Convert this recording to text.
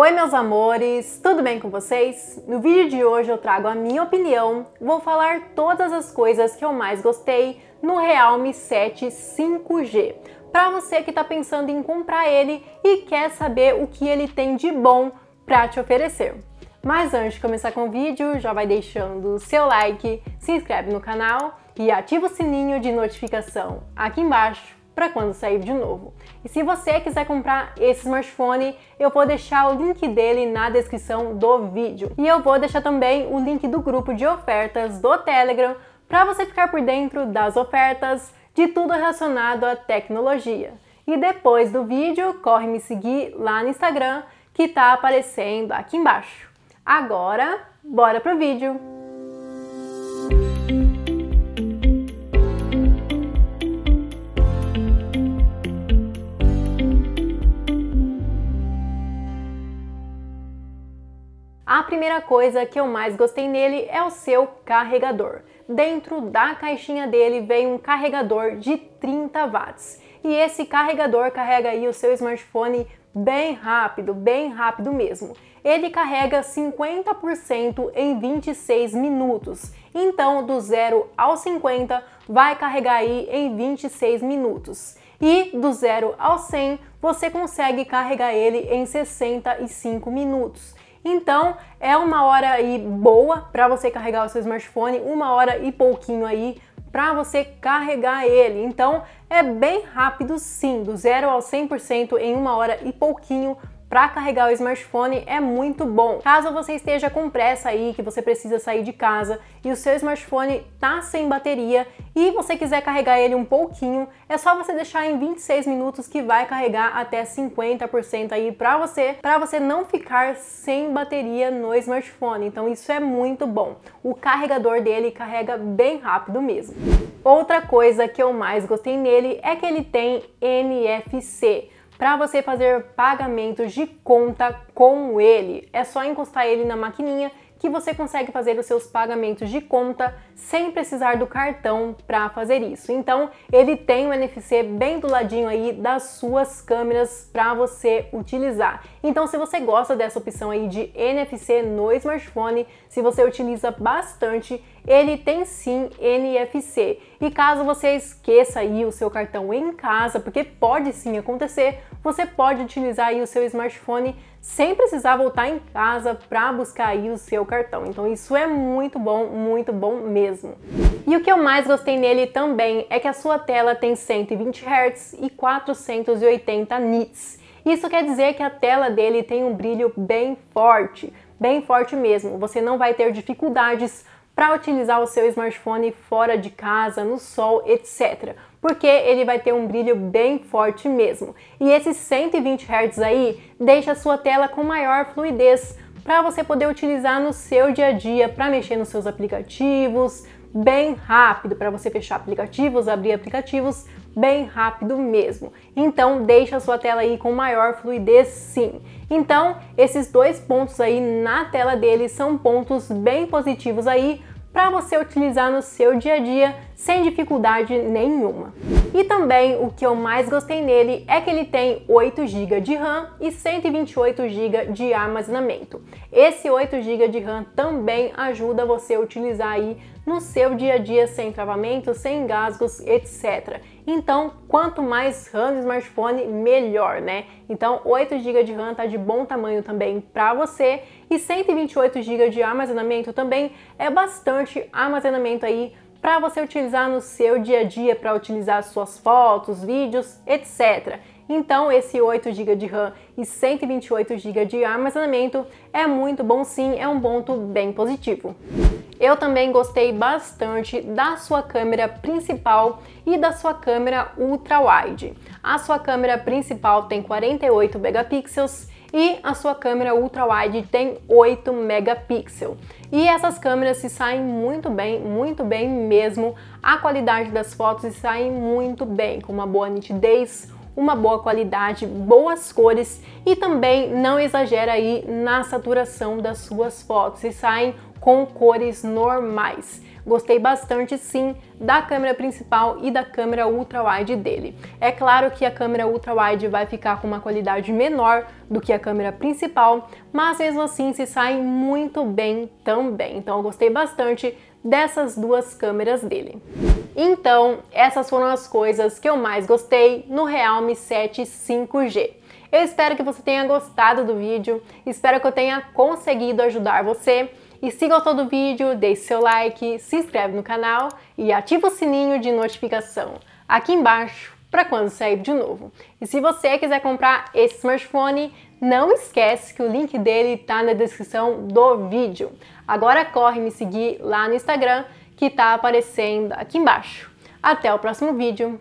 Oi, meus amores, tudo bem com vocês? No vídeo de hoje eu trago a minha opinião, vou falar todas as coisas que eu mais gostei no Realme 7 5G. Para você que está pensando em comprar ele e quer saber o que ele tem de bom para te oferecer. Mas antes de começar com o vídeo, já vai deixando o seu like, se inscreve no canal e ativa o sininho de notificação aqui embaixo para quando sair de novo. E se você quiser comprar esse smartphone, eu vou deixar o link dele na descrição do vídeo. E eu vou deixar também o link do grupo de ofertas do Telegram para você ficar por dentro das ofertas, de tudo relacionado à tecnologia. E depois do vídeo, corre me seguir lá no Instagram que está aparecendo aqui embaixo. Agora, bora pro vídeo! primeira coisa que eu mais gostei nele é o seu carregador. Dentro da caixinha dele vem um carregador de 30 watts. E esse carregador carrega aí o seu smartphone bem rápido, bem rápido mesmo. Ele carrega 50% em 26 minutos. Então, do 0 ao 50 vai carregar aí em 26 minutos. E do 0 ao 100 você consegue carregar ele em 65 minutos. Então, é uma hora aí boa para você carregar o seu smartphone, uma hora e pouquinho aí para você carregar ele. Então, é bem rápido sim, do 0 ao 100% em uma hora e pouquinho para carregar o smartphone é muito bom. Caso você esteja com pressa aí, que você precisa sair de casa e o seu smartphone tá sem bateria e você quiser carregar ele um pouquinho, é só você deixar em 26 minutos que vai carregar até 50% aí para você, para você não ficar sem bateria no smartphone. Então isso é muito bom. O carregador dele carrega bem rápido mesmo. Outra coisa que eu mais gostei nele é que ele tem NFC para você fazer pagamentos de conta com ele. É só encostar ele na maquininha que você consegue fazer os seus pagamentos de conta sem precisar do cartão para fazer isso. Então, ele tem o NFC bem do ladinho aí das suas câmeras para você utilizar. Então, se você gosta dessa opção aí de NFC no smartphone, se você utiliza bastante, ele tem sim NFC. E caso você esqueça aí o seu cartão em casa, porque pode sim acontecer, você pode utilizar aí o seu smartphone sem precisar voltar em casa para buscar aí o seu cartão. Então isso é muito bom, muito bom mesmo. E o que eu mais gostei nele também é que a sua tela tem 120 Hz e 480 nits. Isso quer dizer que a tela dele tem um brilho bem forte, bem forte mesmo. Você não vai ter dificuldades para utilizar o seu smartphone fora de casa, no sol, etc. Porque ele vai ter um brilho bem forte mesmo. E esses 120 Hz aí deixa a sua tela com maior fluidez para você poder utilizar no seu dia a dia, para mexer nos seus aplicativos, bem rápido para você fechar aplicativos, abrir aplicativos bem rápido mesmo. Então deixa a sua tela aí com maior fluidez sim. Então, esses dois pontos aí na tela dele são pontos bem positivos aí para você utilizar no seu dia a dia sem dificuldade nenhuma. E também o que eu mais gostei nele é que ele tem 8 GB de RAM e 128 GB de armazenamento. Esse 8 GB de RAM também ajuda você a utilizar aí no seu dia a dia sem travamento, sem engasgos, etc. Então, quanto mais RAM no smartphone, melhor, né? Então, 8 GB de RAM tá de bom tamanho também para você e 128 GB de armazenamento também é bastante armazenamento aí para você utilizar no seu dia a dia, para utilizar suas fotos, vídeos, etc. Então, esse 8 GB de RAM e 128 GB de armazenamento é muito bom sim, é um ponto bem positivo. Eu também gostei bastante da sua câmera principal e da sua câmera ultra-wide. A sua câmera principal tem 48 megapixels e a sua câmera ultra-wide tem 8 megapixels. E essas câmeras se saem muito bem, muito bem mesmo. A qualidade das fotos se saem muito bem, com uma boa nitidez, uma boa qualidade, boas cores e também não exagera aí na saturação das suas fotos e saem com cores normais. Gostei bastante sim da câmera principal e da câmera ultra wide dele. É claro que a câmera ultra wide vai ficar com uma qualidade menor do que a câmera principal, mas mesmo assim se sai muito bem também. Então eu gostei bastante dessas duas câmeras dele. Então, essas foram as coisas que eu mais gostei no Realme 7 5G. Eu espero que você tenha gostado do vídeo, espero que eu tenha conseguido ajudar você. E se gostou do vídeo, deixe seu like, se inscreve no canal e ativa o sininho de notificação aqui embaixo para quando sair de novo. E se você quiser comprar esse smartphone, não esquece que o link dele está na descrição do vídeo. Agora corre me seguir lá no Instagram que está aparecendo aqui embaixo. Até o próximo vídeo!